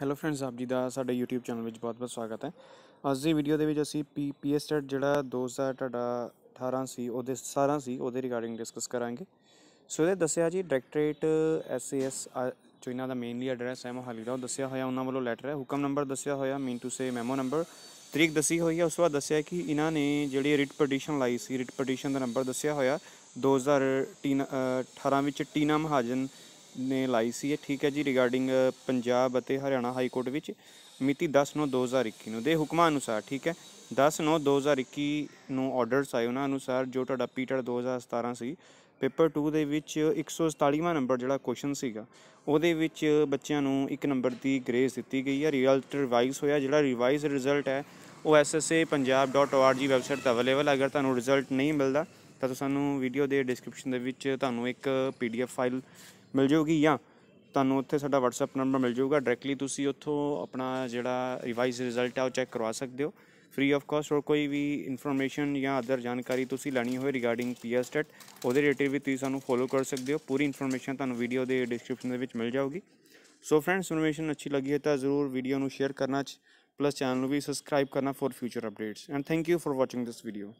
hello friends ਆਪ ਜੀ ਦਾ ਸਾਡੇ YouTube ਚੈਨਲ ਵਿੱਚ ਬਹੁਤ-ਬਹੁਤ ਸਵਾਗਤ ਹੈ ਅੱਜ ਦੀ ਵੀਡੀਓ ਦੇ ਵਿੱਚ ਅਸੀਂ PPS ਟੈਟ e ਜਿਹੜਾ 2018 ਸੀ ਉਹਦੇ 17 ਸੀ ਉਹਦੇ ਰਿਗਾਰਡਿੰਗ ਡਿਸਕਸ ਕਰਾਂਗੇ ਸੋ ਇਹਦੇ ਦੱਸਿਆ ਜੀ ਡਾਇਰੈਕਟਰੇਟ SAS ਜੋ ਇਹਨਾਂ ਦਾ ਮੇਨਲੀ ਐਡਰੈਸ ਹੈ ਮੋਹਾਲੀ ਦਾ ਉਹ ਦੱਸਿਆ ਹੋਇਆ ਉਹਨਾਂ ਵੱਲੋਂ ਲੈਟਰ ਹੈ ਹੁਕਮ ਨੰਬਰ ਦੱਸਿਆ ਹੋਇਆ ਮੀਨ ਟੂ ਸੇ ਮੈਮੋ ਨੰਬਰ ਤਰੀਕ ਦੱਸੀ ਹੋਈ ਹੈ ਉਸ ਤੋਂ ਬਾਅਦ ਦੱਸਿਆ ਕਿ ਇਹਨਾਂ ਨੇ ਜਿਹੜੀ ਰਿਟ ਪਟੀਸ਼ਨ ਲਾਈ ਸੀ ਰਿਟ ਪਟੀਸ਼ਨ ਦਾ ਨੰਬਰ ਦੱਸਿਆ ਹੋਇਆ 2018 ਵਿੱਚ ਟੀਨਾ ਮਹਾਜਨ ਨੇ ਲਾਈ ਸੀ ਇਹ ਠੀਕ ਹੈ ਜੀ ਰਿਗਾਰਡਿੰਗ ਪੰਜਾਬ ਅਤੇ ਹਰਿਆਣਾ ਹਾਈ ਕੋਰਟ ਵਿੱਚ ਮਿਤੀ 10/9/2021 ਨੂੰ ਦੇ ਹੁਕਮਾਂ ਅਨੁਸਾਰ ਠੀਕ ਹੈ 10/9/2021 ਨੂੰ ਆਰਡਰਸ ਆਏ ਉਹਨਾਂ ਅਨੁਸਾਰ ਜੋ ਤੁਹਾਡਾ ਪੀਟਰ 2017 ਸੀ ਪੇਪਰ 2 ਦੇ ਵਿੱਚ 147ਵਾਂ ਨੰਬਰ ਜਿਹੜਾ ਕੁਐਸਚਨ ਸੀਗਾ ਉਹਦੇ ਵਿੱਚ ਬੱਚਿਆਂ ਨੂੰ ਇੱਕ ਨੰਬਰ ਦੀ ਗ੍ਰੇਸ ਦਿੱਤੀ ਗਈ ਹੈ ਰਿਜ਼ਲਟ ਰਿਵਾਈਜ਼ ਹੋਇਆ ਜਿਹੜਾ ਰਿਵਾਈਜ਼ ਰਿਜ਼ਲਟ ਹੈ ਉਹ ssa.punjab.org ਵੈਬਸਾਈਟ ਤੇ ਅਵੇਲੇਬਲ ਹੈ ਅਗਰ ਤੁਹਾਨੂੰ ਰਿਜ਼ਲਟ ਨਹੀਂ ਮਿਲਦਾ ਤਾਂ ਸਾਨੂੰ ਵੀਡੀਓ ਦੇ ਡਿਸਕ੍ਰਿਪਸ਼ਨ ਦੇ ਵਿੱਚ ਤੁਹਾਨੂੰ ਇੱਕ ਪੀਡੀਐਫ ਫਾਈਲ ਮਿਲ ਜਾਊਗੀ ਜਾਂ ਤੁਹਾਨੂੰ ਉੱਥੇ ਸਾਡਾ WhatsApp ਨੰਬਰ ਮਿਲ ਜਾਊਗਾ ਡਾਇਰੈਕਟਲੀ ਤੁਸੀਂ ਉੱਥੋਂ ਆਪਣਾ ਜਿਹੜਾ ਰਿਵਾਈਜ਼ ਰਿਜ਼ਲਟ ਹੈ ਉਹ ਚੈੱਕ ਕਰਵਾ ਸਕਦੇ ਹੋ ਫ੍ਰੀ ਆਫ ਕਾਸਟ ਔਰ ਕੋਈ ਵੀ ਇਨਫੋਰਮੇਸ਼ਨ ਜਾਂ ਅਦਰ ਜਾਣਕਾਰੀ ਤੁਸੀਂ ਲੈਣੀ ਹੋਵੇ ਰਿਗਾਰਡਿੰਗ ਪੀਆਰ ਉਹਦੇ ਰਿਲੇਟਿਵ ਵੀ ਤੁਸੀਂ ਸਾਨੂੰ ਫੋਲੋ ਕਰ ਸਕਦੇ ਹੋ ਪੂਰੀ ਇਨਫੋਰਮੇਸ਼ਨ ਤੁਹਾਨੂੰ ਵੀਡੀਓ ਦੇ ਡਿਸਕ੍ਰਿਪਸ਼ਨ ਦੇ ਵਿੱਚ ਮਿਲ ਜਾਊਗੀ ਸੋ ਫਰੈਂਡਸ ਇਨਫੋਰਮੇਸ਼ਨ ਅੱਛੀ ਲੱਗੀ ਹੈ ਤਾਂ ਜ਼ਰੂਰ ਵੀਡੀਓ ਨੂੰ ਸ਼ੇਅਰ ਕਰਨਾ ਪਲੱਸ ਚੈਨਲ ਨੂੰ ਵੀ ਸਬਸਕ੍ਰਾਈਬ ਕਰਨਾ for future updates and thank you for watching this video